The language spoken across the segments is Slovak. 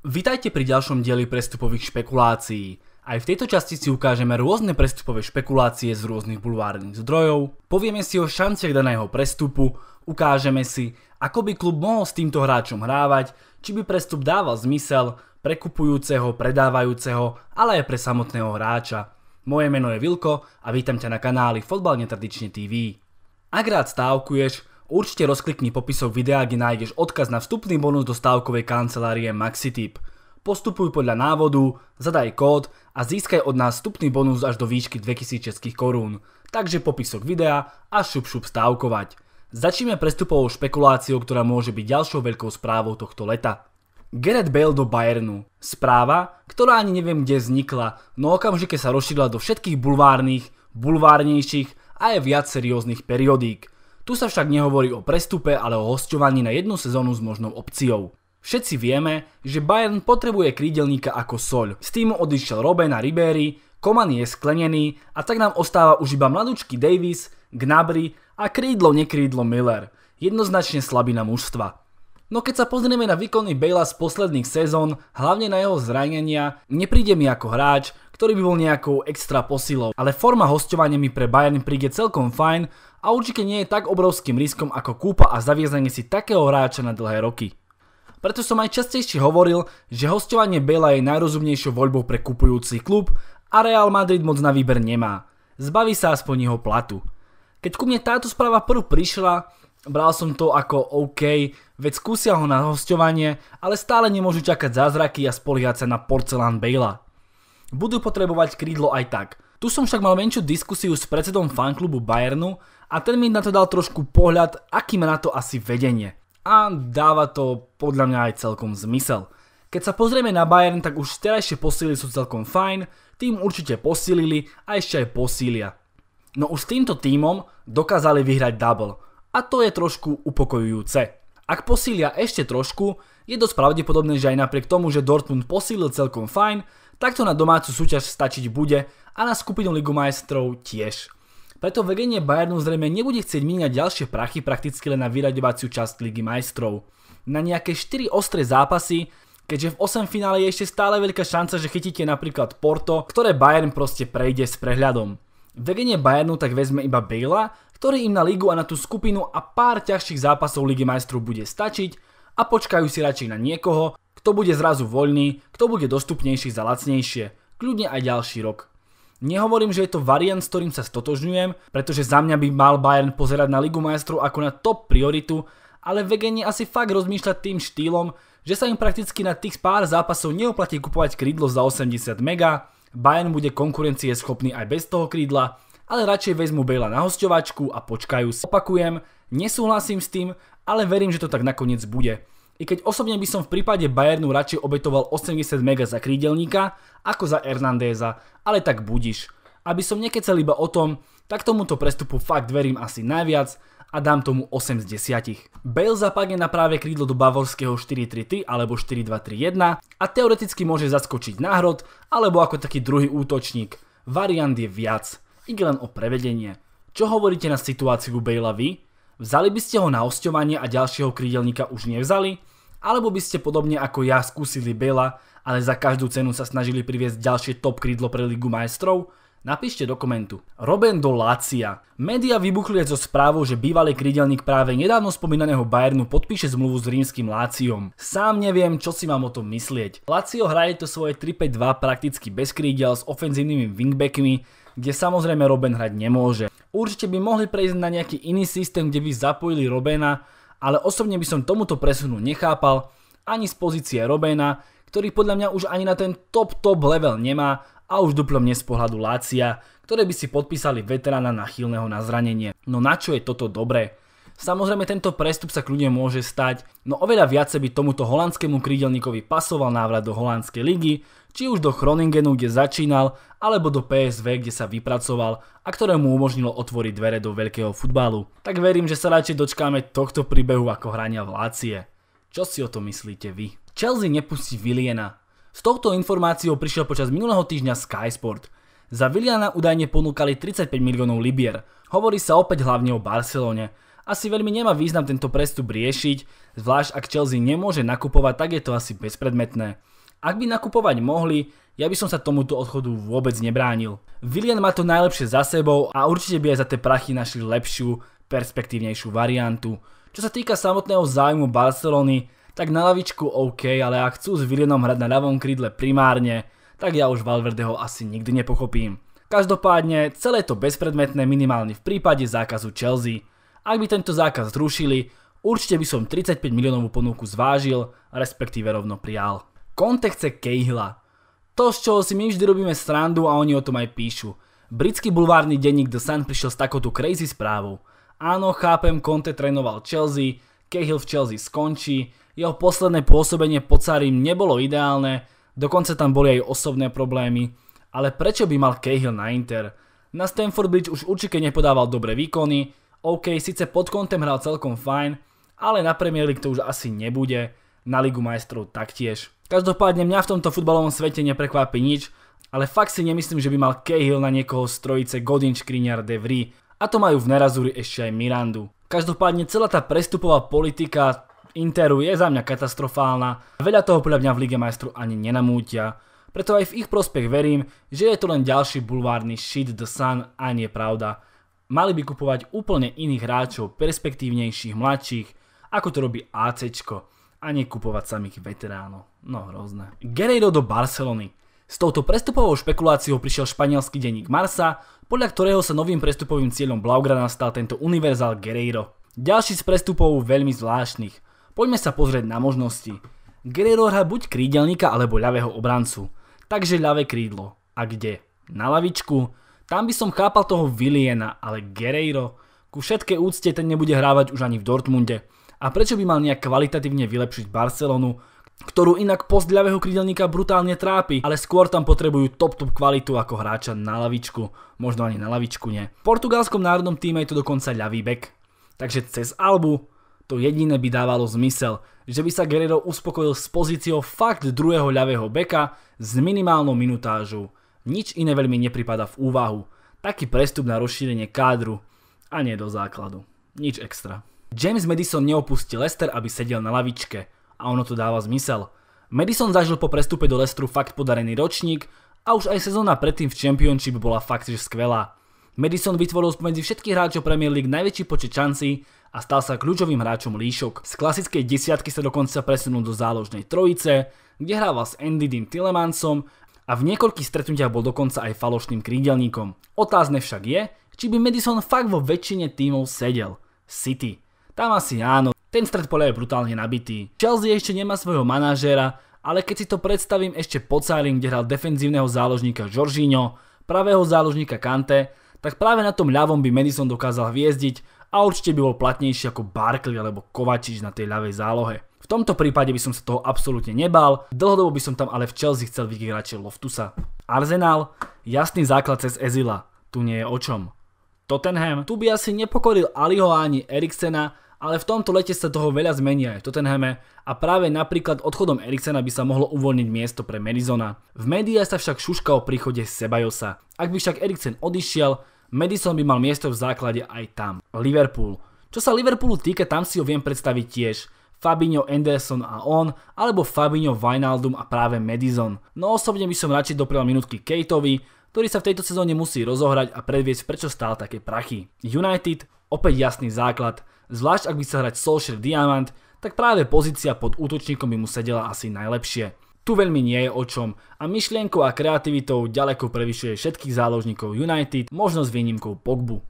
Vitajte pri ďalšom dieli prestupových špekulácií. Aj v tejto časti si ukážeme rôzne prestupové špekulácie z rôznych bulvárnych zdrojov, povieme si o šanciach daného prestupu, ukážeme si, ako by klub mohol s týmto hráčom hrávať, či by prestup dával zmysel pre kupujúceho, predávajúceho, ale aj pre samotného hráča. Moje meno je Vilko a vítam ťa na kanáli Fotbal netradične TV. Ak rád stávkuješ, Určite rozklikni popisok videa, kde nájdeš odkaz na vstupný bonus do stávkovej kancelárie MaxiTip. Postupuj podľa návodu, zadaj kód a získaj od nás vstupný bonus až do výšky 2000 českých korún. Takže popisok videa a šup šup stávkovať. Začíme prestupovou špekuláciou, ktorá môže byť ďalšou veľkou správou tohto leta. Gerrit Bale do Bayernu. Správa, ktorá ani neviem kde vznikla, no okamžite sa rozšírila do všetkých bulvárnych, bulvárnejších a aj viac serióznych periodík. Tu sa však nehovorí o prestupe, ale o hostovaní na jednu sezónu s možnou opciou. Všetci vieme, že Bayern potrebuje krídelníka ako soľ. S týmu odišiel Robben a Ribery, Koman je sklenený a tak nám ostáva už iba mladúčky Davis, Gnabry a krídlo nekrídlo Miller. Jednoznačne slabina mužstva. No keď sa pozrieme na výkony Bale'a z posledných sezón, hlavne na jeho zranenia, nepríde mi ako hráč, ktorý by bol nejakou extra posilou. Ale forma hostovania mi pre Bayern príde celkom fajn a určite nie je tak obrovským riskom ako kúpa a zaviezanie si takého hráča na dlhé roky. Preto som aj častejšie hovoril, že hostovanie Bela je najrozumnejšou voľbou pre kupujúci klub a Real Madrid moc na výber nemá. Zbaví sa aspoň jeho platu. Keď ku mne táto správa prv prišla, bral som to ako OK, veď skúsia ho na hostovanie, ale stále nemôžu čakať zázraky a spoliehať sa na porcelán Bela. Budú potrebovať krídlo aj tak. Tu som však mal menšiu diskusiu s predsedom fanklubu Bayernu a ten mi na to dal trošku pohľad, aký má na to asi vedenie. A dáva to podľa mňa aj celkom zmysel. Keď sa pozrieme na Bayern, tak už terajšie posíly sú celkom fajn, tým určite posílili a ešte aj posília. No už s týmto týmom dokázali vyhrať double a to je trošku upokojujúce. Ak posília ešte trošku, je dosť pravdepodobné, že aj napriek tomu, že Dortmund posílil celkom fajn, takto na domácu súťaž stačiť bude a na skupinu Ligu majstrov tiež. Preto vedenie Bayernu zrejme nebude chcieť míňať ďalšie prachy prakticky len na vyraďovaciu časť Ligy majstrov. Na nejaké 4 ostré zápasy, keďže v 8 finále je ešte stále veľká šanca, že chytíte napríklad Porto, ktoré Bayern proste prejde s prehľadom. Vedenie Bayernu tak vezme iba Bela, ktorý im na ligu a na tú skupinu a pár ťažších zápasov Ligy majstrov bude stačiť a počkajú si radšej na niekoho, kto bude zrazu voľný, kto bude dostupnejší za lacnejšie, kľudne aj ďalší rok. Nehovorím, že je to variant, s ktorým sa stotožňujem, pretože za mňa by mal Bayern pozerať na Ligu majstrov ako na top prioritu, ale Vegeni asi fakt rozmýšľa tým štýlom, že sa im prakticky na tých pár zápasov neoplatí kupovať krídlo za 80 mega, Bayern bude konkurencie schopný aj bez toho krídla, ale radšej vezmu Bejla na hosťovačku a počkajú si. Opakujem, nesúhlasím s tým, ale verím, že to tak nakoniec bude. I keď osobne by som v prípade Bayernu radšej obetoval 80 mega za krídelníka, ako za Hernandéza, ale tak budiš. Aby som nekecel iba o tom, tak tomuto prestupu fakt verím asi najviac a dám tomu 8 z 10. Bale zapadne na práve krídlo do bavorského 4-3-3 alebo 4-2-3-1 a teoreticky môže zaskočiť na hrod alebo ako taký druhý útočník. Variant je viac, ide len o prevedenie. Čo hovoríte na situáciu Bale'a vy? Vzali by ste ho na osťovanie a ďalšieho krídelníka už nevzali? alebo by ste podobne ako ja skúsili Bela, ale za každú cenu sa snažili priviesť ďalšie top krídlo pre Ligu majstrov? Napíšte do komentu. Roben do Lácia. Media vybuchli aj so správou, že bývalý krydelník práve nedávno spomínaného Bayernu podpíše zmluvu s rímským Láciom. Sám neviem, čo si mám o tom myslieť. Lácio hraje to svoje 3-5-2 prakticky bez krídel s ofenzívnymi wingbackmi, kde samozrejme Roben hrať nemôže. Určite by mohli prejsť na nejaký iný systém, kde by zapojili Robena, ale osobne by som tomuto presunu nechápal ani z pozície Robena, ktorý podľa mňa už ani na ten top top level nemá a už duplom nie z pohľadu Lácia, ktoré by si podpísali veterána chylného na zranenie. No na čo je toto dobré? Samozrejme tento prestup sa kľudne môže stať, no oveľa viacej by tomuto holandskému krídelníkovi pasoval návrat do holandskej ligy, či už do Chroningenu, kde začínal, alebo do PSV, kde sa vypracoval a ktoré mu umožnilo otvoriť dvere do veľkého futbalu. Tak verím, že sa radšej dočkáme tohto príbehu ako hrania v Lácie. Čo si o to myslíte vy? Chelsea nepustí Viliena. S touto informáciou prišiel počas minulého týždňa Sky Sport. Za Viliana údajne ponúkali 35 miliónov libier. Hovorí sa opäť hlavne o Barcelone, asi veľmi nemá význam tento prestup riešiť, zvlášť ak Chelsea nemôže nakupovať, tak je to asi bezpredmetné. Ak by nakupovať mohli, ja by som sa tomuto odchodu vôbec nebránil. Willian má to najlepšie za sebou a určite by aj za tie prachy našli lepšiu, perspektívnejšiu variantu. Čo sa týka samotného zájmu Barcelony, tak na lavičku OK, ale ak chcú s Willianom hrať na ľavom krídle primárne, tak ja už Valverdeho asi nikdy nepochopím. Každopádne, celé to bezpredmetné minimálne v prípade zákazu Chelsea. Ak by tento zákaz zrušili, určite by som 35 miliónovú ponuku zvážil, respektíve rovno prijal. Kontext Cahilla. To, z čoho si my vždy robíme srandu a oni o tom aj píšu. Britský bulvárny denník The Sun prišiel s takouto crazy správou. Áno, chápem, Conte trénoval Chelsea, Cahill v Chelsea skončí, jeho posledné pôsobenie pod Sarim nebolo ideálne, dokonca tam boli aj osobné problémy, ale prečo by mal Cahill na Inter? Na Stanford Bridge už určite nepodával dobré výkony, OK, síce pod kontem hral celkom fajn, ale na Premier League to už asi nebude, na Ligu majstrov taktiež. Každopádne mňa v tomto futbalovom svete neprekvápi nič, ale fakt si nemyslím, že by mal Cahill na niekoho z trojice Godin, Škriňar, De Vries a to majú v Nerazuri ešte aj Mirandu. Každopádne celá tá prestupová politika Interu je za mňa katastrofálna, veľa toho podľa mňa v Lige majstru ani nenamútia, preto aj v ich prospech verím, že je to len ďalší bulvárny shit the sun a nie pravda mali by kupovať úplne iných hráčov, perspektívnejších, mladších, ako to robí AC, a nekupovať samých veteránov. No hrozné. Guerreiro do Barcelony. S touto prestupovou špekuláciou prišiel španielský denník Marsa, podľa ktorého sa novým prestupovým cieľom Blaugrana stal tento univerzál Guerreiro. Ďalší z prestupov veľmi zvláštnych. Poďme sa pozrieť na možnosti. Guerreiro hrá buď krídelníka alebo ľavého obrancu. Takže ľavé krídlo. A kde? Na lavičku, tam by som chápal toho Viliena, ale Guerreiro, ku všetkej úcte ten nebude hrávať už ani v Dortmunde. A prečo by mal nejak kvalitatívne vylepšiť Barcelonu, ktorú inak post ľavého krídelníka brutálne trápi, ale skôr tam potrebujú top-top kvalitu ako hráča na lavičku, možno ani na lavičku nie. V portugalskom národnom týme je to dokonca ľavý bek, takže cez Albu to jediné by dávalo zmysel, že by sa Guerrero uspokojil s pozíciou fakt druhého ľavého beka s minimálnou minutážou nič iné veľmi nepripada v úvahu. Taký prestup na rozšírenie kádru a nie do základu. Nič extra. James Madison neopustil Lester, aby sedel na lavičke. A ono to dáva zmysel. Madison zažil po prestupe do Lestru fakt podarený ročník a už aj sezóna predtým v Championship bola fakt že skvelá. Madison vytvoril spomedzi všetkých hráčov Premier League najväčší počet šancí a stal sa kľúčovým hráčom líšok. Z klasickej desiatky sa dokonca presunul do záložnej trojice, kde hrával s Andy Dean Tillemansom, a v niekoľkých stretnutiach bol dokonca aj falošným krídelníkom. Otázne však je, či by Madison fakt vo väčšine tímov sedel. City. Tam asi áno, ten stred poľa je brutálne nabitý. Chelsea ešte nemá svojho manažéra, ale keď si to predstavím ešte po Cárim, kde hral defenzívneho záložníka Jorginho, pravého záložníka Kante, tak práve na tom ľavom by Madison dokázal hviezdiť a určite by bol platnejší ako Barkley alebo Kovačič na tej ľavej zálohe tomto prípade by som sa toho absolútne nebal, dlhodobo by som tam ale v Chelsea chcel vidieť radšej Loftusa. Arsenal, jasný základ cez Ezila, tu nie je o čom. Tottenham, tu by asi nepokoril Aliho ani Eriksena, ale v tomto lete sa toho veľa zmení aj v Tottenhame a práve napríklad odchodom Eriksena by sa mohlo uvoľniť miesto pre Madisona. V médiách sa však šuška o príchode Sebajosa. Ak by však Eriksen odišiel, Madison by mal miesto v základe aj tam. Liverpool. Čo sa Liverpoolu týka, tam si ho viem predstaviť tiež. Fabinho Anderson a on, alebo Fabinho Wijnaldum a práve Madison. No osobne by som radšej doprel minútky Kateovi, ktorý sa v tejto sezóne musí rozohrať a predviesť, prečo stál také prachy. United, opäť jasný základ, zvlášť ak by sa hrať Solskjaer Diamant, tak práve pozícia pod útočníkom by mu sedela asi najlepšie. Tu veľmi nie je o čom a myšlienkou a kreativitou ďaleko prevyšuje všetkých záložníkov United, možno s výnimkou Pogbu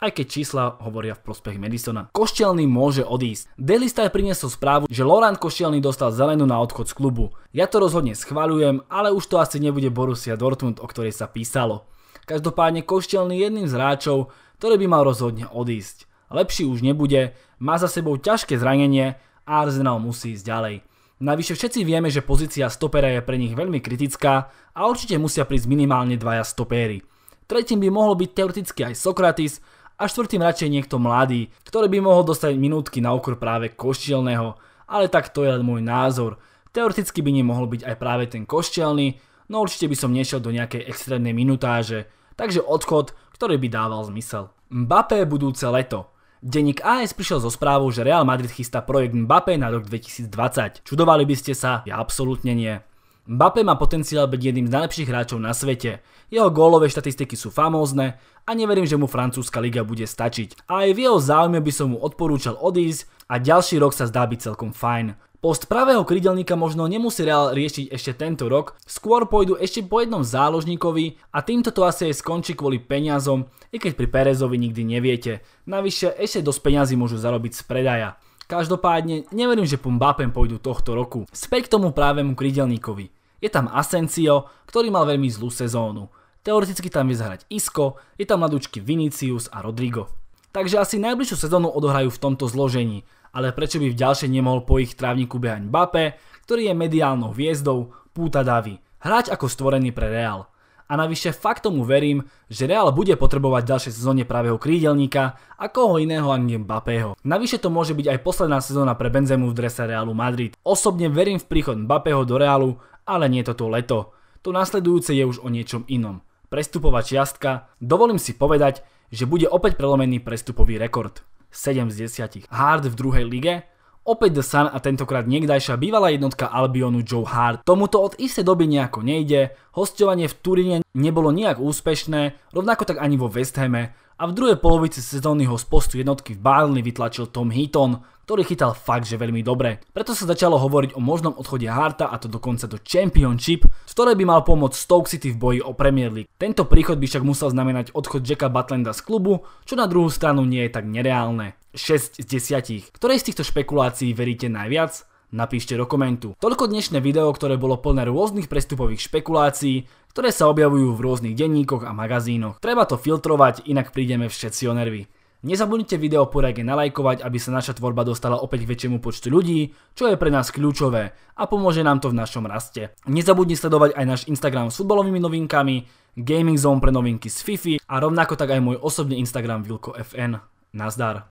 aj keď čísla hovoria v prospech Madisona. Košťelný môže odísť. Daily Star priniesol správu, že Laurent Košťelný dostal zelenú na odchod z klubu. Ja to rozhodne schvaľujem, ale už to asi nebude Borussia Dortmund, o ktorej sa písalo. Každopádne Košťelný jedným z hráčov, ktorý by mal rozhodne odísť. Lepší už nebude, má za sebou ťažké zranenie a Arsenal musí ísť ďalej. Navyše všetci vieme, že pozícia stopera je pre nich veľmi kritická a určite musia prísť minimálne dvaja stopéry. Tretím by mohol byť teoreticky aj Sokratis, a štvrtým radšej niekto mladý, ktorý by mohol dostať minútky na okor práve koštielného, ale tak to je len môj názor. Teoreticky by nemohol byť aj práve ten koštielný, no určite by som nešiel do nejakej extrémnej minutáže, takže odchod, ktorý by dával zmysel. Mbappé budúce leto. Denník AS prišiel so správou, že Real Madrid chystá projekt Mbappé na rok 2020. Čudovali by ste sa? Ja absolútne nie. Mbappé má potenciál byť jedným z najlepších hráčov na svete. Jeho gólové štatistiky sú famózne a neverím, že mu francúzska liga bude stačiť. A aj v jeho záujme by som mu odporúčal odísť a ďalší rok sa zdá byť celkom fajn. Post pravého krydelníka možno nemusí Real riešiť ešte tento rok, skôr pôjdu ešte po jednom záložníkovi a týmto to asi aj skončí kvôli peniazom, i keď pri Perezovi nikdy neviete. Navyše ešte dosť peňazí môžu zarobiť z predaja. Každopádne neverím, že po Mbappem pôjdu tohto roku. Späť k tomu právemu krydelníkovi. Je tam Asensio, ktorý mal veľmi zlú sezónu. Teoreticky tam vie zahrať Isco, je tam mladúčky Vinicius a Rodrigo. Takže asi najbližšiu sezónu odohrajú v tomto zložení, ale prečo by v ďalšej nemohol po ich trávniku behať Mbappé, ktorý je mediálnou hviezdou, púta davy, hráč ako stvorený pre Real. A navyše fakt tomu verím, že Real bude potrebovať v ďalšej sezóne pravého krídelníka a koho iného ani Mbappého. Navyše to môže byť aj posledná sezóna pre Benzemu v drese Realu Madrid. Osobne verím v príchod Mbappého do Realu ale nie toto leto. To nasledujúce je už o niečom inom. Prestupová čiastka, dovolím si povedať, že bude opäť prelomený prestupový rekord. 7 z 10. Hard v druhej lige, opäť The Sun a tentokrát niekdajšia bývalá jednotka Albionu Joe Hart. Tomuto od isté doby nejako nejde, hostovanie v Turíne nebolo nejak úspešné, rovnako tak ani vo West Hame, a v druhej polovici sezóny ho z postu jednotky v Burnley vytlačil Tom Heaton, ktorý chytal fakt, že veľmi dobre. Preto sa začalo hovoriť o možnom odchode Harta a to dokonca do Championship, v ktorej by mal pomôcť Stoke City v boji o Premier League. Tento príchod by však musel znamenať odchod Jacka Butlenda z klubu, čo na druhú stranu nie je tak nereálne. 6 z 10. Ktorej z týchto špekulácií veríte najviac? Napíšte do komentu. Toľko dnešné video, ktoré bolo plné rôznych prestupových špekulácií, ktoré sa objavujú v rôznych denníkoch a magazínoch. Treba to filtrovať, inak prídeme všetci o nervy. Nezabudnite video poriadne nalajkovať, aby sa naša tvorba dostala opäť k väčšiemu počtu ľudí, čo je pre nás kľúčové a pomôže nám to v našom raste. Nezabudni sledovať aj náš Instagram s futbalovými novinkami, Gaming Zone pre novinky z Fifi a rovnako tak aj môj osobný Instagram Vilko FN. Nazdar.